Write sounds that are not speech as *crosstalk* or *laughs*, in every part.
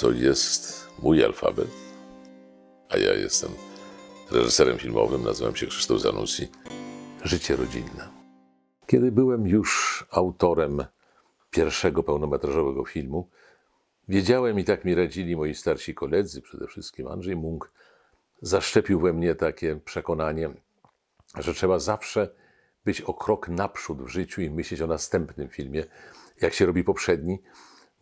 to jest mój alfabet, a ja jestem reżyserem filmowym, nazywam się Krzysztof Zanussi. Życie rodzinne. Kiedy byłem już autorem pierwszego pełnometrażowego filmu, wiedziałem i tak mi radzili moi starsi koledzy, przede wszystkim Andrzej Munk, zaszczepił we mnie takie przekonanie, że trzeba zawsze być o krok naprzód w życiu i myśleć o następnym filmie, jak się robi poprzedni,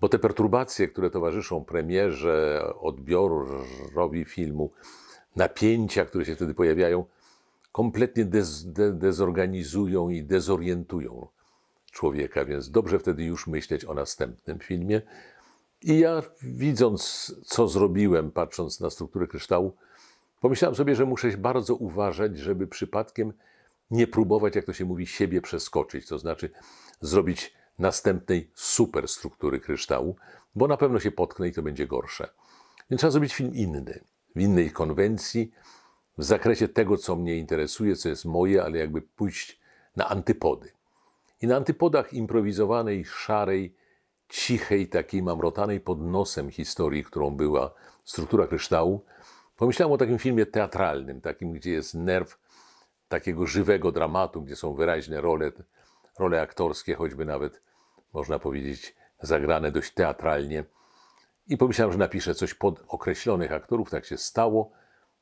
bo te perturbacje, które towarzyszą premierze, odbiorowi filmu, napięcia, które się wtedy pojawiają, kompletnie dez, de, dezorganizują i dezorientują człowieka, więc dobrze wtedy już myśleć o następnym filmie. I ja, widząc, co zrobiłem, patrząc na strukturę kryształu, pomyślałem sobie, że muszę bardzo uważać, żeby przypadkiem nie próbować, jak to się mówi, siebie przeskoczyć, to znaczy zrobić następnej superstruktury kryształu, bo na pewno się potknę i to będzie gorsze. Więc trzeba zrobić film inny, w innej konwencji, w zakresie tego, co mnie interesuje, co jest moje, ale jakby pójść na antypody. I na antypodach improwizowanej, szarej, cichej, takiej mamrotanej pod nosem historii, którą była struktura kryształu, pomyślałem o takim filmie teatralnym, takim, gdzie jest nerw takiego żywego dramatu, gdzie są wyraźne role, role aktorskie, choćby nawet można powiedzieć, zagrane dość teatralnie. I pomyślałem, że napiszę coś pod określonych aktorów, tak się stało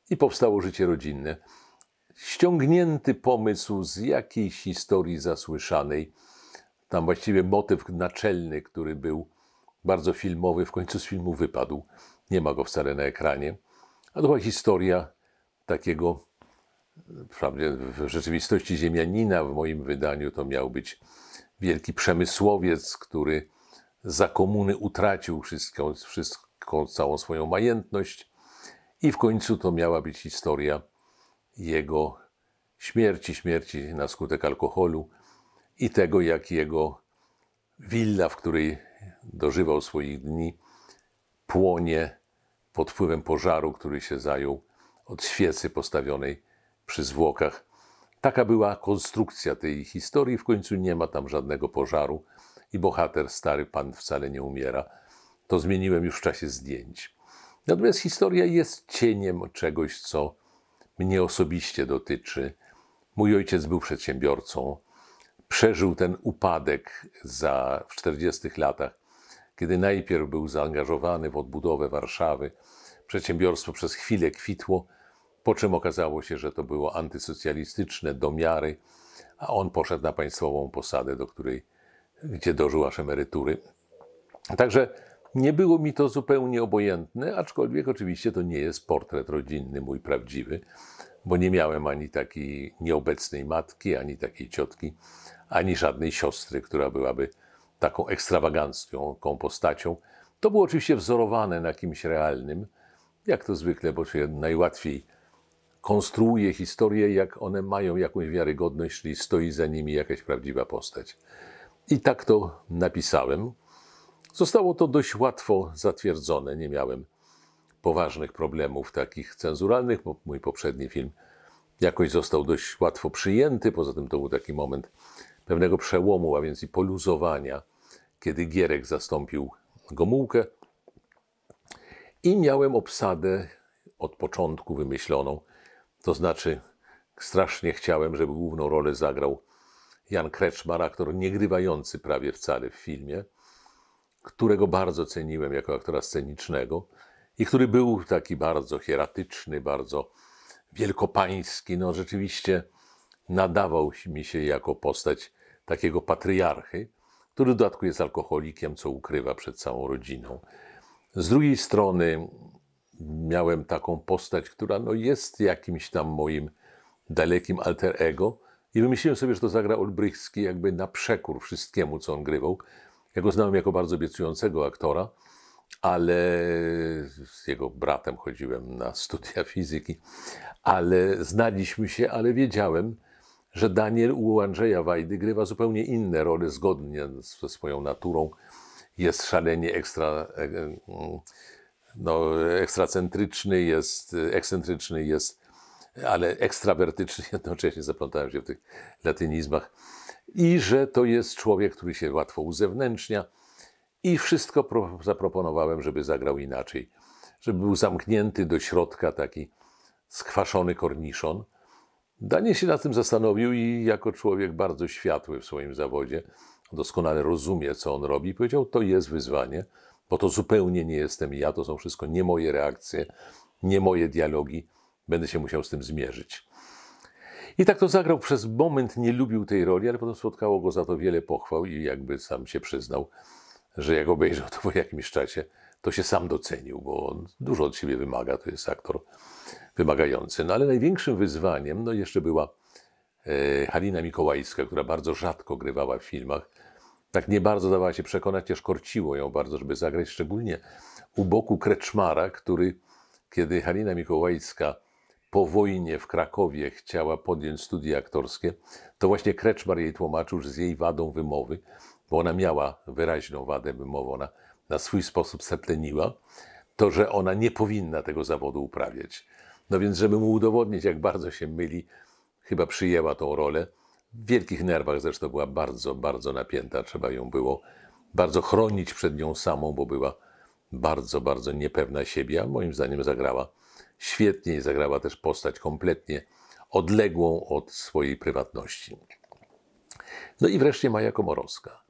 i powstało życie rodzinne. Ściągnięty pomysł z jakiejś historii zasłyszanej. Tam właściwie motyw naczelny, który był bardzo filmowy, w końcu z filmu wypadł. Nie ma go wcale na ekranie. A to była historia takiego, e, wprawdzie w rzeczywistości ziemianina, w moim wydaniu to miał być wielki przemysłowiec, który za komuny utracił wszystko, wszystko, całą swoją majętność. I w końcu to miała być historia jego śmierci, śmierci na skutek alkoholu i tego, jak jego willa, w której dożywał swoich dni, płonie pod wpływem pożaru, który się zajął od świecy postawionej przy zwłokach Taka była konstrukcja tej historii. W końcu nie ma tam żadnego pożaru i bohater, stary pan, wcale nie umiera. To zmieniłem już w czasie zdjęć. Natomiast historia jest cieniem czegoś, co mnie osobiście dotyczy. Mój ojciec był przedsiębiorcą. Przeżył ten upadek za, w 40 latach, kiedy najpierw był zaangażowany w odbudowę Warszawy. Przedsiębiorstwo przez chwilę kwitło, po czym okazało się, że to było antysocjalistyczne do miary, a on poszedł na państwową posadę, do której, gdzie dożył aż emerytury. Także nie było mi to zupełnie obojętne, aczkolwiek oczywiście to nie jest portret rodzinny mój prawdziwy, bo nie miałem ani takiej nieobecnej matki, ani takiej ciotki, ani żadnej siostry, która byłaby taką ekstrawagancką taką postacią. To było oczywiście wzorowane na kimś realnym, jak to zwykle, bo się najłatwiej konstruuje historie, jak one mają jakąś wiarygodność, czyli stoi za nimi jakaś prawdziwa postać. I tak to napisałem. Zostało to dość łatwo zatwierdzone. Nie miałem poważnych problemów takich cenzuralnych, bo mój poprzedni film jakoś został dość łatwo przyjęty. Poza tym to był taki moment pewnego przełomu, a więc i poluzowania, kiedy Gierek zastąpił Gomułkę. I miałem obsadę od początku wymyśloną to znaczy, strasznie chciałem, żeby główną rolę zagrał Jan Kreczmar, aktor niegrywający prawie wcale w filmie, którego bardzo ceniłem jako aktora scenicznego i który był taki bardzo hieratyczny, bardzo wielkopański. No rzeczywiście nadawał mi się jako postać takiego patriarchy, który w dodatku jest alkoholikiem, co ukrywa przed całą rodziną. Z drugiej strony miałem taką postać, która no jest jakimś tam moim dalekim alter ego i wymyśliłem sobie, że to zagra Olbrychski jakby na przekór wszystkiemu, co on grywał. Ja go znałem jako bardzo obiecującego aktora, ale z jego bratem chodziłem na studia *laughs* fizyki, ale znaliśmy się, ale wiedziałem, że Daniel u Andrzeja Wajdy grywa zupełnie inne role zgodnie ze swoją naturą. Jest szalenie ekstra, e, e, mm, no, ekstracentryczny jest, ekscentryczny jest, ale ekstrawertyczny *laughs* jednocześnie, zaplątałem się w tych latynizmach. I że to jest człowiek, który się łatwo uzewnętrznia. I wszystko pro, zaproponowałem, żeby zagrał inaczej. Żeby był zamknięty do środka, taki skwaszony korniszon. Danie się nad tym zastanowił i jako człowiek bardzo światły w swoim zawodzie, doskonale rozumie, co on robi, powiedział: To jest wyzwanie, bo to zupełnie nie jestem ja, to są wszystko nie moje reakcje, nie moje dialogi, będę się musiał z tym zmierzyć. I tak to zagrał przez moment, nie lubił tej roli, ale potem spotkało go za to wiele pochwał i jakby sam się przyznał, że jak obejrzał to po jakimś czasie, to się sam docenił, bo on dużo od siebie wymaga, to jest aktor wymagający. No ale największym wyzwaniem, no jeszcze była e, Halina Mikołajska, która bardzo rzadko grywała w filmach, tak nie bardzo dawała się przekonać, aż korciło ją bardzo, żeby zagrać, szczególnie u boku Kreczmara, który, kiedy Halina Mikołajska po wojnie w Krakowie chciała podjąć studia aktorskie, to właśnie Kreczmar jej tłumaczył, że z jej wadą wymowy, bo ona miała wyraźną wadę wymową, ona na swój sposób sepleniła, to, że ona nie powinna tego zawodu uprawiać. No więc, żeby mu udowodnić, jak bardzo się myli, chyba przyjęła tą rolę. W wielkich nerwach zresztą była bardzo, bardzo napięta. Trzeba ją było bardzo chronić przed nią samą, bo była bardzo, bardzo niepewna siebie, a moim zdaniem zagrała świetnie i zagrała też postać kompletnie odległą od swojej prywatności. No i wreszcie Maja Komorowska.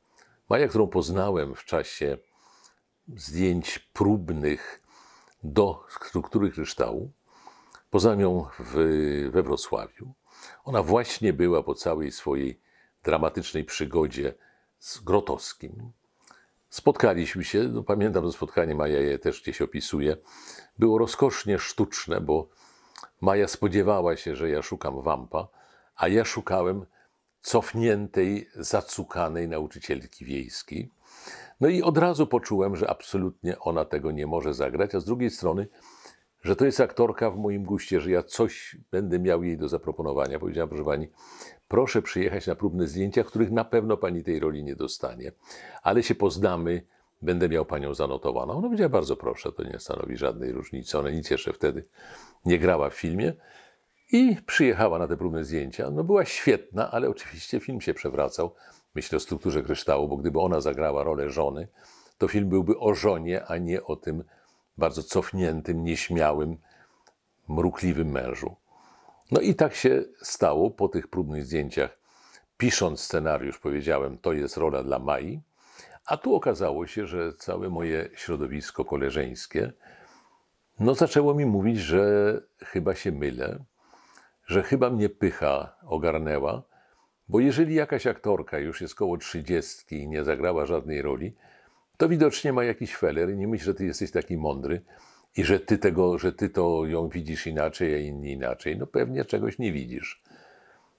Maja, którą poznałem w czasie zdjęć próbnych do struktury kryształu. Poznałem ją w, we Wrocławiu. Ona właśnie była po całej swojej dramatycznej przygodzie z Grotowskim. Spotkaliśmy się, no pamiętam to spotkanie, Maja je też gdzieś opisuje. Było rozkosznie sztuczne, bo Maja spodziewała się, że ja szukam wampa, a ja szukałem cofniętej, zacukanej nauczycielki wiejskiej. No i od razu poczułem, że absolutnie ona tego nie może zagrać, a z drugiej strony że to jest aktorka w moim guście, że ja coś będę miał jej do zaproponowania. Powiedziałam, proszę pani, proszę przyjechać na próbne zdjęcia, których na pewno pani tej roli nie dostanie, ale się poznamy, będę miał panią zanotowaną. Ona no, powiedziała, bardzo proszę, to nie stanowi żadnej różnicy. Ona nic jeszcze wtedy nie grała w filmie. I przyjechała na te próbne zdjęcia. No była świetna, ale oczywiście film się przewracał. Myślę o strukturze kryształu, bo gdyby ona zagrała rolę żony, to film byłby o żonie, a nie o tym bardzo cofniętym, nieśmiałym, mrukliwym mężu. No i tak się stało po tych próbnych zdjęciach. Pisząc scenariusz, powiedziałem, to jest rola dla Mai, a tu okazało się, że całe moje środowisko koleżeńskie no, zaczęło mi mówić, że chyba się mylę, że chyba mnie pycha ogarnęła, bo jeżeli jakaś aktorka już jest koło trzydziestki i nie zagrała żadnej roli, to widocznie ma jakiś feler i nie myśl, że ty jesteś taki mądry i że ty tego, że ty to ją widzisz inaczej, a inni inaczej. No pewnie czegoś nie widzisz.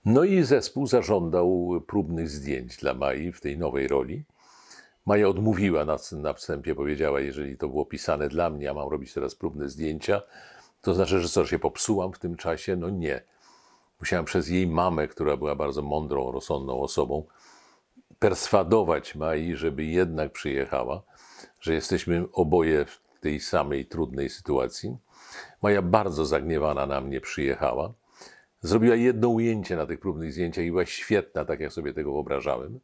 No i zespół zażądał próbnych zdjęć dla Mai w tej nowej roli. Maja odmówiła na, na wstępie, powiedziała, jeżeli to było pisane dla mnie, a mam robić teraz próbne zdjęcia, to znaczy, że coś się popsułam w tym czasie? No nie. Musiałam przez jej mamę, która była bardzo mądrą, rozsądną osobą, perswadować Mai, żeby jednak przyjechała, że jesteśmy oboje w tej samej trudnej sytuacji. Maja bardzo zagniewana na mnie przyjechała. Zrobiła jedno ujęcie na tych próbnych zdjęciach i była świetna, tak jak sobie tego wyobrażałem.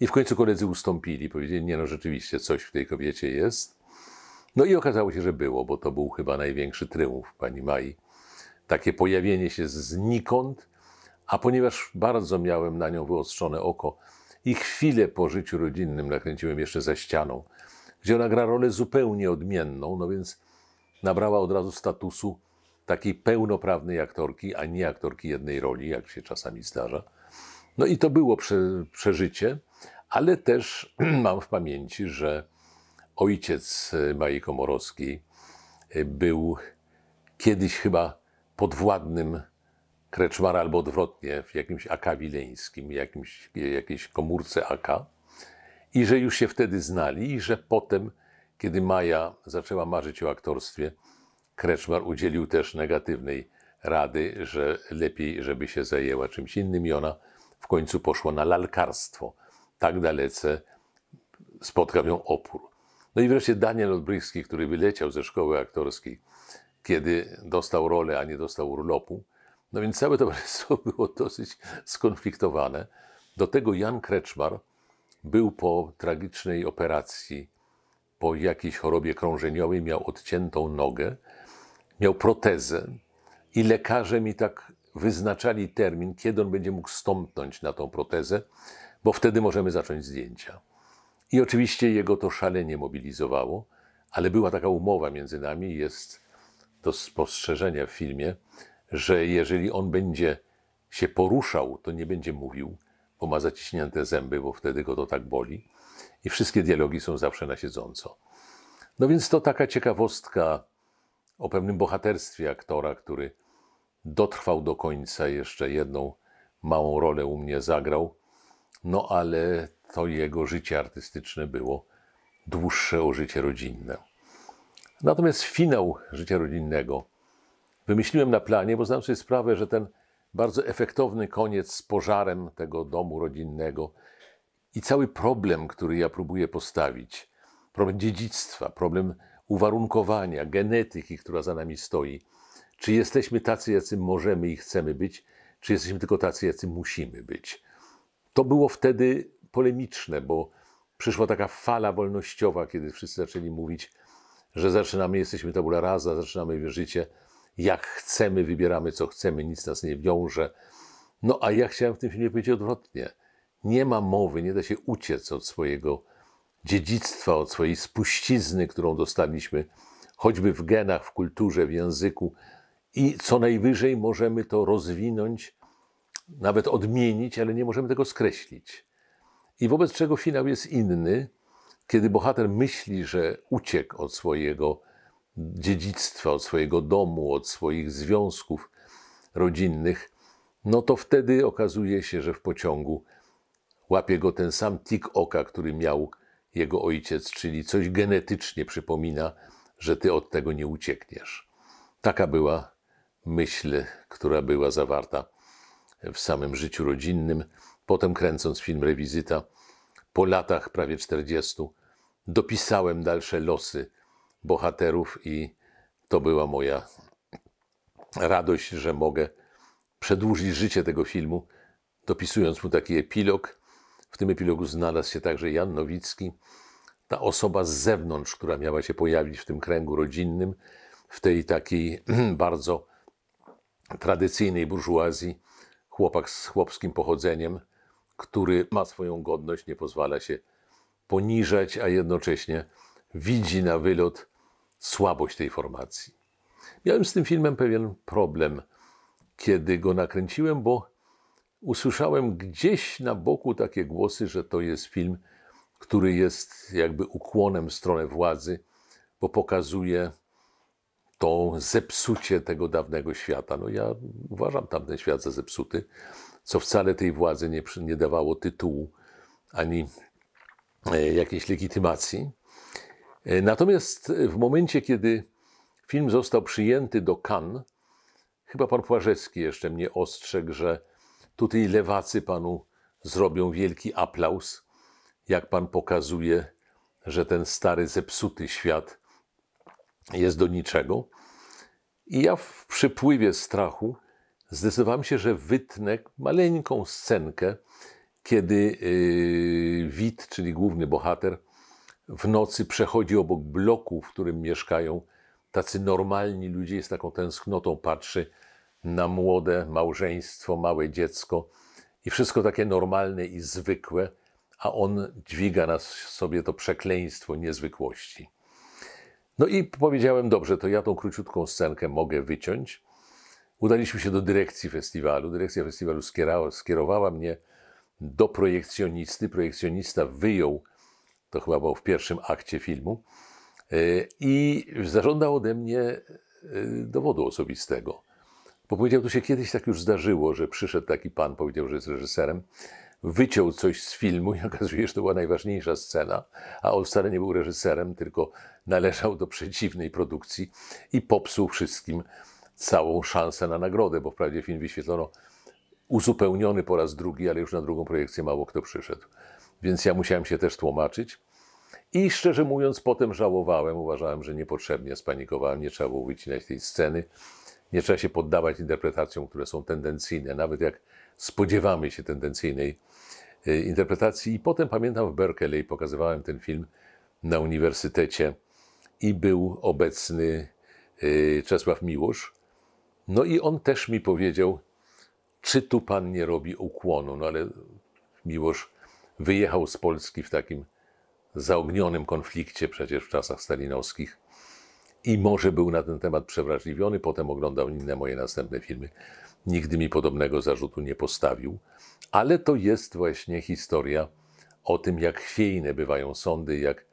I w końcu koledzy ustąpili, powiedzieli, nie no rzeczywiście coś w tej kobiecie jest. No i okazało się, że było, bo to był chyba największy tryumf pani Mai. Takie pojawienie się znikąd, a ponieważ bardzo miałem na nią wyostrzone oko, i chwilę po życiu rodzinnym nakręciłem jeszcze za ścianą, gdzie ona gra rolę zupełnie odmienną, no więc nabrała od razu statusu takiej pełnoprawnej aktorki, a nie aktorki jednej roli, jak się czasami zdarza. No i to było prze, przeżycie, ale też *clears throat* mam w pamięci, że ojciec e, Maji Komorowskiej e, był kiedyś chyba podwładnym Kreczmara albo odwrotnie w jakimś AK wileńskim, jakimś, jakiejś komórce AK i że już się wtedy znali i że potem, kiedy Maja zaczęła marzyć o aktorstwie, Kreczmar udzielił też negatywnej rady, że lepiej, żeby się zajęła czymś innym i ona w końcu poszła na lalkarstwo. Tak dalece spotkał ją opór. No i wreszcie Daniel Odbryski, który wyleciał ze szkoły aktorskiej, kiedy dostał rolę, a nie dostał urlopu, no więc całe towarzystwo *laughs* było dosyć skonfliktowane. Do tego Jan Kreczmar był po tragicznej operacji, po jakiejś chorobie krążeniowej, miał odciętą nogę, miał protezę i lekarze mi tak wyznaczali termin, kiedy on będzie mógł stąpnąć na tą protezę, bo wtedy możemy zacząć zdjęcia. I oczywiście jego to szalenie mobilizowało, ale była taka umowa między nami, jest to spostrzeżenie w filmie, że jeżeli on będzie się poruszał, to nie będzie mówił, bo ma zaciśnięte zęby, bo wtedy go to tak boli. I wszystkie dialogi są zawsze na siedząco. No więc to taka ciekawostka o pewnym bohaterstwie aktora, który dotrwał do końca, jeszcze jedną małą rolę u mnie zagrał. No ale to jego życie artystyczne było dłuższe o życie rodzinne. Natomiast finał życia rodzinnego Wymyśliłem na planie, bo znam sobie sprawę, że ten bardzo efektowny koniec z pożarem tego domu rodzinnego i cały problem, który ja próbuję postawić, problem dziedzictwa, problem uwarunkowania, genetyki, która za nami stoi, czy jesteśmy tacy, jacy możemy i chcemy być, czy jesteśmy tylko tacy, jacy musimy być. To było wtedy polemiczne, bo przyszła taka fala wolnościowa, kiedy wszyscy zaczęli mówić, że zaczynamy, jesteśmy tabula rasa, zaczynamy życie jak chcemy, wybieramy co chcemy, nic nas nie wiąże. No a ja chciałem w tym filmie powiedzieć odwrotnie. Nie ma mowy, nie da się uciec od swojego dziedzictwa, od swojej spuścizny, którą dostaliśmy, choćby w genach, w kulturze, w języku. I co najwyżej możemy to rozwinąć, nawet odmienić, ale nie możemy tego skreślić. I wobec czego finał jest inny, kiedy bohater myśli, że uciekł od swojego dziedzictwa, od swojego domu, od swoich związków rodzinnych, no to wtedy okazuje się, że w pociągu łapie go ten sam tik oka, który miał jego ojciec, czyli coś genetycznie przypomina, że ty od tego nie uciekniesz. Taka była myśl, która była zawarta w samym życiu rodzinnym. Potem kręcąc film Rewizyta, po latach prawie 40, dopisałem dalsze losy bohaterów i to była moja radość, że mogę przedłużyć życie tego filmu, dopisując mu taki epilog. W tym epilogu znalazł się także Jan Nowicki, ta osoba z zewnątrz, która miała się pojawić w tym kręgu rodzinnym, w tej takiej *clears throat* bardzo tradycyjnej burżuazji, chłopak z chłopskim pochodzeniem, który ma swoją godność, nie pozwala się poniżać, a jednocześnie widzi na wylot słabość tej formacji. Miałem z tym filmem pewien problem, kiedy go nakręciłem, bo usłyszałem gdzieś na boku takie głosy, że to jest film, który jest jakby ukłonem w stronę władzy, bo pokazuje to zepsucie tego dawnego świata. No ja uważam tamten świat za zepsuty, co wcale tej władzy nie, nie dawało tytułu ani e, jakiejś legitymacji. E, natomiast w momencie, kiedy film został przyjęty do Cannes, chyba pan Płażecki jeszcze mnie ostrzegł, że tutaj lewacy panu zrobią wielki aplauz, jak pan pokazuje, że ten stary, zepsuty świat jest do niczego. I ja w przypływie strachu zdecydowałem się, że wytnę maleńką scenkę, kiedy y, Wit, czyli główny bohater, w nocy przechodzi obok bloku, w którym mieszkają. Tacy normalni ludzie z taką tęsknotą patrzy na młode małżeństwo, małe dziecko i wszystko takie normalne i zwykłe, a on dźwiga nas sobie to przekleństwo niezwykłości. No i powiedziałem, dobrze, to ja tą króciutką scenkę mogę wyciąć. Udaliśmy się do dyrekcji festiwalu. Dyrekcja festiwalu skierowała, skierowała mnie do projekcjonisty. Projekcjonista wyjął to chyba było w pierwszym akcie filmu, e, i zażądał ode mnie e, dowodu osobistego. Bo powiedział, to się kiedyś tak już zdarzyło, że przyszedł taki pan, powiedział, że jest reżyserem, wyciął coś z filmu i *laughs* okazuje się, że to była najważniejsza scena, a on wcale nie był reżyserem, tylko należał do przeciwnej produkcji i popsuł wszystkim całą szansę na nagrodę, bo wprawdzie film wyświetlono uzupełniony po raz drugi, ale już na drugą projekcję mało kto przyszedł więc ja musiałem się też tłumaczyć. I szczerze mówiąc, potem żałowałem, uważałem, że niepotrzebnie spanikowałem, nie trzeba było wycinać tej sceny. Nie trzeba się poddawać interpretacjom, które są tendencyjne, nawet jak spodziewamy się tendencyjnej y, interpretacji. I potem pamiętam w Berkeley pokazywałem ten film na uniwersytecie i był obecny y, Czesław Miłosz. No i on też mi powiedział, czy tu pan nie robi ukłonu? No ale Miłosz wyjechał z Polski w takim zaognionym konflikcie przecież w czasach stalinowskich i może był na ten temat przewrażliwiony, potem oglądał inne moje następne filmy. Nigdy mi podobnego zarzutu nie postawił, ale to jest właśnie historia o tym, jak chwiejne bywają sądy, jak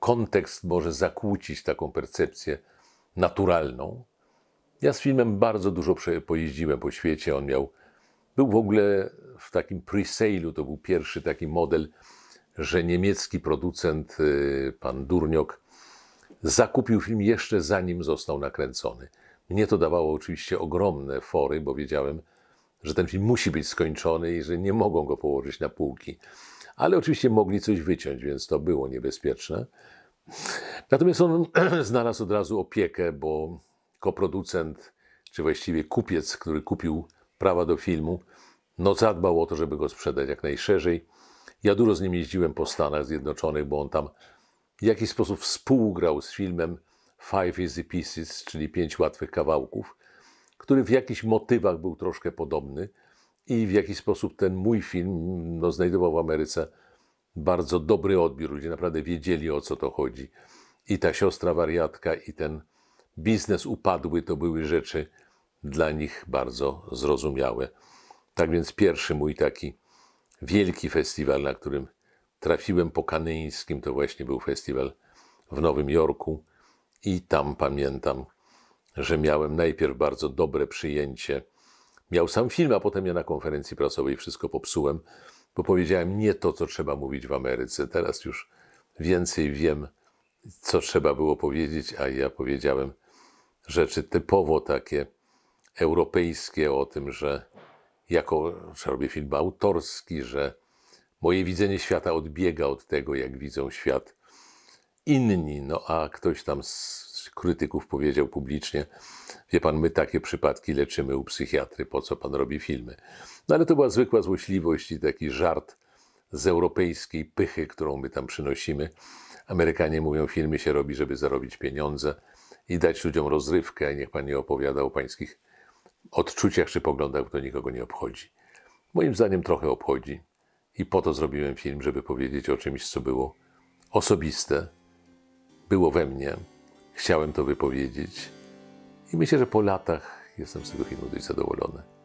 kontekst może zakłócić taką percepcję naturalną. Ja z filmem bardzo dużo pojeździłem po świecie, on miał był w ogóle w takim pre-sale'u, to był pierwszy taki model, że niemiecki producent, y, pan Durniok, zakupił film jeszcze zanim został nakręcony. Mnie to dawało oczywiście ogromne fory, bo wiedziałem, że ten film musi być skończony i że nie mogą go położyć na półki. Ale oczywiście mogli coś wyciąć, więc to było niebezpieczne. Natomiast on *clears throat* znalazł od razu opiekę, bo koproducent, czy właściwie kupiec, który kupił prawa do filmu, no zadbał o to, żeby go sprzedać jak najszerzej. Ja dużo z nim jeździłem po Stanach Zjednoczonych, bo on tam w jakiś sposób współgrał z filmem Five Easy Pieces, czyli Pięć Łatwych Kawałków, który w jakichś motywach był troszkę podobny i w jakiś sposób ten mój film no, znajdował w Ameryce bardzo dobry odbiór. Ludzie naprawdę wiedzieli, o co to chodzi. I ta siostra wariatka, i ten biznes upadły to były rzeczy, dla nich bardzo zrozumiałe. Tak więc pierwszy mój taki wielki festiwal, na którym trafiłem po Kanyńskim, to właśnie był festiwal w Nowym Jorku i tam pamiętam, że miałem najpierw bardzo dobre przyjęcie. Miał sam film, a potem ja na konferencji prasowej wszystko popsułem, bo powiedziałem nie to, co trzeba mówić w Ameryce. Teraz już więcej wiem, co trzeba było powiedzieć, a ja powiedziałem rzeczy typowo takie europejskie o tym, że jako, że robię film autorski, że moje widzenie świata odbiega od tego, jak widzą świat inni. No a ktoś tam z krytyków powiedział publicznie, wie pan, my takie przypadki leczymy u psychiatry, po co pan robi filmy? No ale to była zwykła złośliwość i taki żart z europejskiej pychy, którą my tam przynosimy. Amerykanie mówią, filmy się robi, żeby zarobić pieniądze i dać ludziom rozrywkę, niech pan nie opowiada o pańskich odczuciach czy poglądach to nikogo nie obchodzi. Moim zdaniem trochę obchodzi i po to zrobiłem film, żeby powiedzieć o czymś, co było osobiste, było we mnie, chciałem to wypowiedzieć i myślę, że po latach jestem z tego filmu dość zadowolony.